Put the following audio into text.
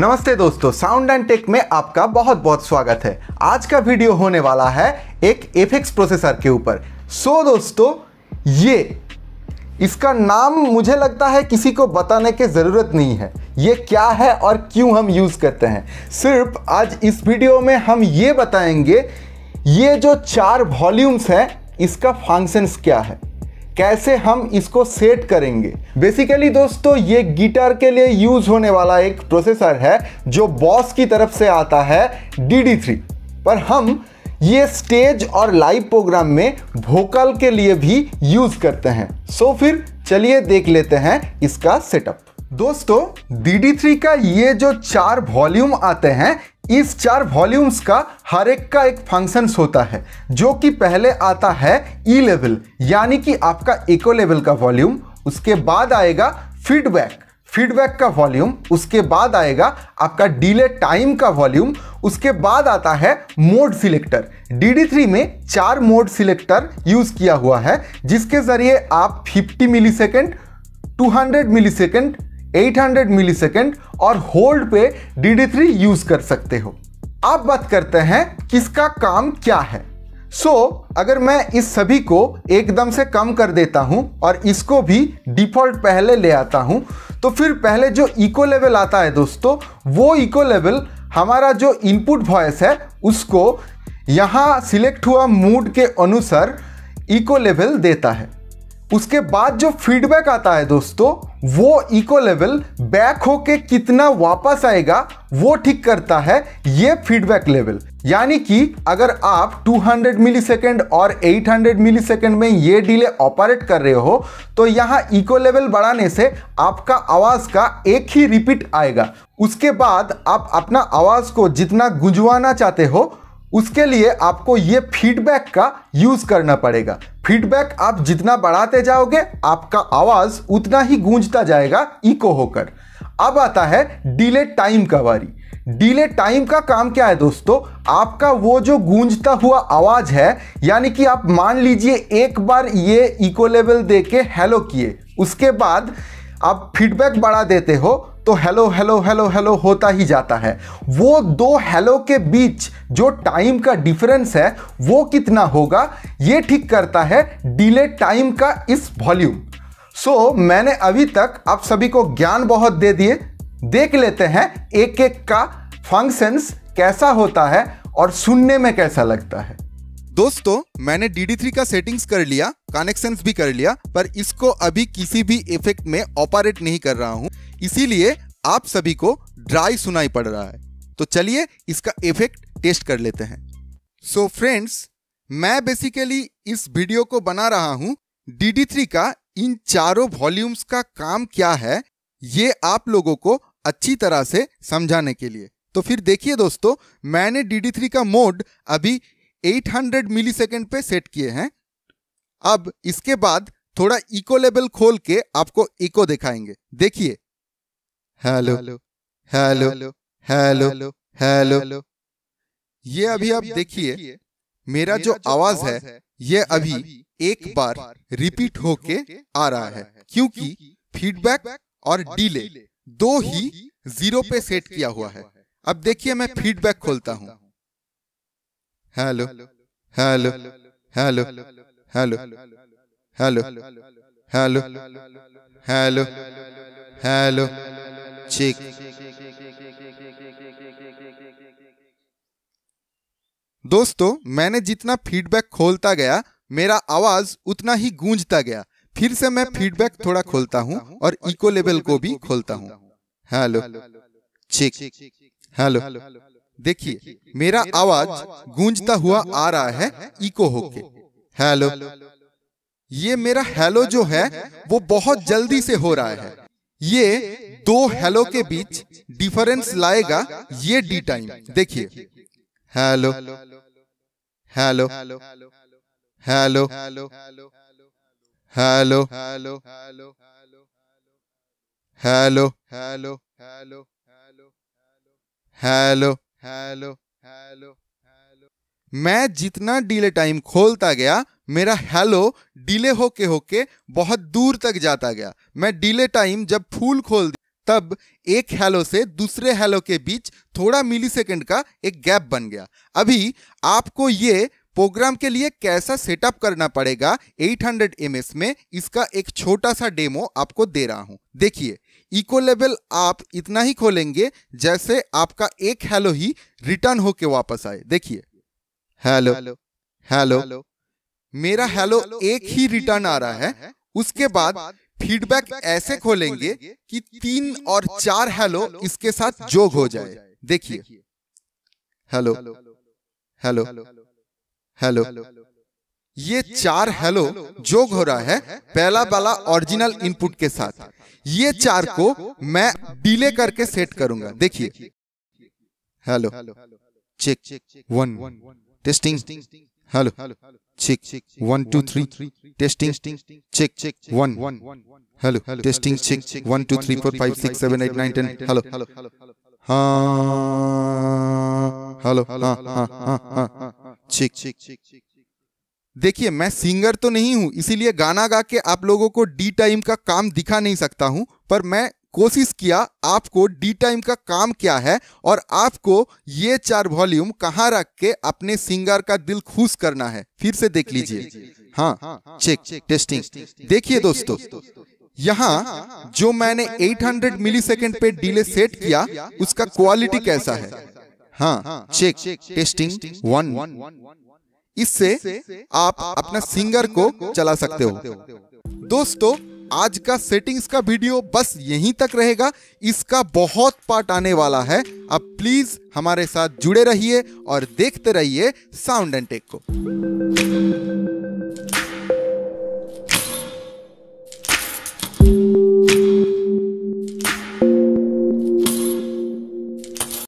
नमस्ते दोस्तों sound and take में आपका बहुत बहुत स्वागत है आज का वीडियो होने वाला है एक एफेक्स प्रोसेसर के ऊपर सो so, दोस्तों ये इसका नाम मुझे लगता है किसी को बताने की ज़रूरत नहीं है ये क्या है और क्यों हम यूज़ करते हैं सिर्फ आज इस वीडियो में हम ये बताएंगे ये जो चार वॉल्यूम्स हैं इसका फंक्शंस क्या है कैसे हम इसको सेट करेंगे बेसिकली दोस्तों ये गिटार के लिए यूज होने वाला एक प्रोसेसर है जो बॉस की तरफ से आता है डी थ्री पर हम ये स्टेज और लाइव प्रोग्राम में वोकल के लिए भी यूज करते हैं सो फिर चलिए देख लेते हैं इसका सेटअप दोस्तों डी थ्री का ये जो चार वॉल्यूम आते हैं इस चार वॉल्यूम्स का हर एक का एक फंक्शंस होता है जो कि पहले आता है ई e लेवल यानी कि आपका इको लेवल का वॉल्यूम उसके बाद आएगा फीडबैक फीडबैक का वॉल्यूम उसके बाद आएगा आपका डिले टाइम का वॉल्यूम उसके बाद आता है मोड सिलेक्टर डी थ्री में चार मोड सिलेक्टर यूज़ किया हुआ है जिसके ज़रिए आप 50 मिलीसेकेंड 200 मिलीसेकंड 800 मिलीसेकेंड और होल्ड पे DD3 यूज कर सकते हो अब बात करते हैं किसका काम क्या है सो so, अगर मैं इस सभी को एकदम से कम कर देता हूं और इसको भी डिफॉल्ट पहले ले आता हूं तो फिर पहले जो इको लेवल आता है दोस्तों वो इको लेवल हमारा जो इनपुट वॉयस है उसको यहाँ सिलेक्ट हुआ मूड के अनुसार इको लेवल देता है उसके बाद जो फीडबैक आता है दोस्तों वो इको लेवल बैक होके कितना वापस आएगा वो ठीक करता है ये फीडबैक लेवल यानी कि अगर आप 200 मिली सेकेंड और 800 मिली सेकेंड में ये डिले ऑपरेट कर रहे हो तो यहाँ इको लेवल बढ़ाने से आपका आवाज़ का एक ही रिपीट आएगा उसके बाद आप अपना आवाज़ को जितना गुंजवाना चाहते हो उसके लिए आपको ये फीडबैक का यूज़ करना पड़ेगा फीडबैक आप जितना बढ़ाते जाओगे आपका आवाज उतना ही गूंजता जाएगा इको होकर अब आता है डिले टाइम का बारी डिले टाइम का काम क्या है दोस्तों आपका वो जो गूंजता हुआ आवाज है यानी कि आप मान लीजिए एक बार ये इको लेवल दे के हेलो किए उसके बाद आप फीडबैक बढ़ा देते हो तो हेलो हेलो हेलो हेलो होता ही जाता है वो दो हेलो के बीच जो टाइम का डिफरेंस है वो कितना होगा ये ठीक करता है डिले टाइम का इस वॉल्यूम सो so, मैंने अभी तक आप सभी को ज्ञान बहुत दे दिए देख लेते हैं एक एक का फंक्शंस कैसा होता है और सुनने में कैसा लगता है दोस्तों मैंने DD3 का सेटिंग्स कर लिया कनेक्शंस भी कर लिया पर इसको अभी किसी भी इफेक्ट में ऑपरेट नहीं कर रहा हूं इसीलिए आप सभी को ड्राई सुनाई पड़ रहा है तो चलिए इसका इफेक्ट टेस्ट कर लेते हैं सो so फ्रेंड्स मैं बेसिकली इस वीडियो को बना रहा हूं DD3 का इन चारों वॉल्यूम्स का काम क्या है ये आप लोगों को अच्छी तरह से समझाने के लिए तो फिर देखिए दोस्तों मैंने DD3 का मोड अभी 800 मिलीसेकंड पे सेट किए हैं अब इसके बाद थोड़ा इको लेवल खोल के आपको इको दिखाएंगे देखिए hello hello hello hello hello ये अभी आप देखिए मेरा जो आवाज है ये अभी एक बार रिपीट होके आ रहा है क्योंकि फीडबैक और डिले दो ही जीरो पे सेट किया हुआ है अब देखिए मैं फीडबैक खोलता हूँ hello hello hello hello hello hello hello hello check दोस्तों मैंने जितना फीडबैक खोलता गया मेरा आवाज उतना ही गूंजता गया फिर से मैं फीडबैक थोड़ा खोलता हूँ और इको लेवल को भी खोलता हूँ हेलो चिक हेलो देखिए मेरा आवाज गूंजता हुआ आ रहा है इको होके हेलो ये मेरा हेलो जो है वो बहुत जल्दी से हो रहा है ये दो हेलो के बीच डिफरेंस लाएगा ये डी टाइम देखिए hello hello hello hello hello hello hello hello hello hello hello hello hello hello मैं जितना डीले टाइम खोलता गया मेरा हेलो डीले होके होके बहुत दूर तक जाता गया मैं डीले टाइम जब फूल खोल तब एक हेलो से दूसरे हेलो के बीच थोड़ा मिली सेकेंड का एक गैप बन गया अभी आपको ये प्रोग्राम के लिए कैसा सेटअप करना पड़ेगा 800 एम में इसका एक छोटा सा डेमो आपको दे रहा हूँ देखिए इको लेवल आप इतना ही खोलेंगे जैसे आपका एक हेलो ही रिटर्न होके वापस आए देखिए हेलो हेलो मेरा हेलो एक ही रिटर्न आ रहा है उसके बाद फीडबैक ऐसे खोलेंगे कि तीन और चार हेलो इसके साथ जोग हो जाए देखिए हेलो हेलो हेलो ये चार हेलो जो हो रहा है पहला वाला ओरिजिनल इनपुट के साथ ये चार को मैं डिले करके सेट करूंगा देखिए hello check one testing hello check one two three testing check check one hello testing check one two three four five six seven eight nine ten hello हाँ हेलो हाँ हाँ हाँ हाँ चेक चेक देखिए मैं singer तो नहीं हूँ इसीलिए गाना गा के आप लोगों को डी टाइम का काम दिखा नहीं सकता हूँ पर मैं कोशिश किया आपको डी टाइम का काम क्या है और आपको ये चार वॉल्यूम कहाँ रख के अपने सिंगर का दिल खुश करना है फिर से देख लीजिए हाँ चेक टेस्टिंग देखिए दोस्तों यहाँ जो मैंने 800 मिलीसेकंड पे डिले सेट किया उसका क्वालिटी कैसा है हाँ चेक टेस्टिंग वन इससे आप अपना सिंगर को चला सकते हो दोस्तों आज का सेटिंग्स का वीडियो बस यहीं तक रहेगा इसका बहुत पार्ट आने वाला है अब प्लीज हमारे साथ जुड़े रहिए और देखते रहिए साउंड एंड टेक को